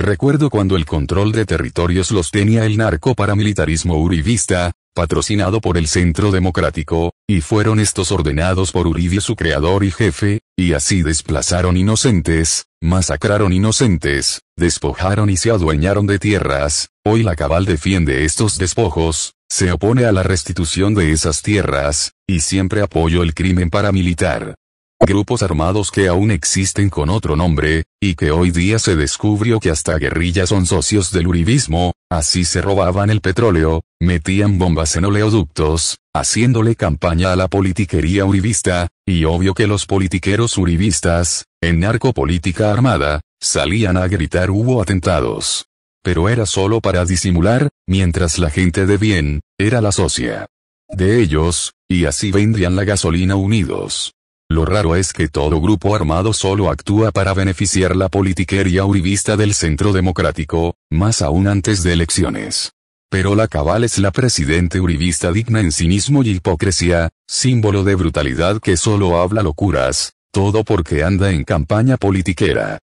Recuerdo cuando el control de territorios los tenía el narco paramilitarismo uribista, patrocinado por el Centro Democrático, y fueron estos ordenados por Uribe su creador y jefe, y así desplazaron inocentes, masacraron inocentes, despojaron y se adueñaron de tierras, hoy la cabal defiende estos despojos, se opone a la restitución de esas tierras, y siempre apoyó el crimen paramilitar grupos armados que aún existen con otro nombre, y que hoy día se descubrió que hasta guerrillas son socios del uribismo, así se robaban el petróleo, metían bombas en oleoductos, haciéndole campaña a la politiquería uribista, y obvio que los politiqueros uribistas, en narcopolítica armada, salían a gritar hubo atentados. Pero era solo para disimular, mientras la gente de bien, era la socia. De ellos, y así vendrían la gasolina unidos. Lo raro es que todo grupo armado solo actúa para beneficiar la politiquería uribista del centro democrático, más aún antes de elecciones. Pero la cabal es la presidente uribista digna en cinismo y hipocresía, símbolo de brutalidad que solo habla locuras, todo porque anda en campaña politiquera.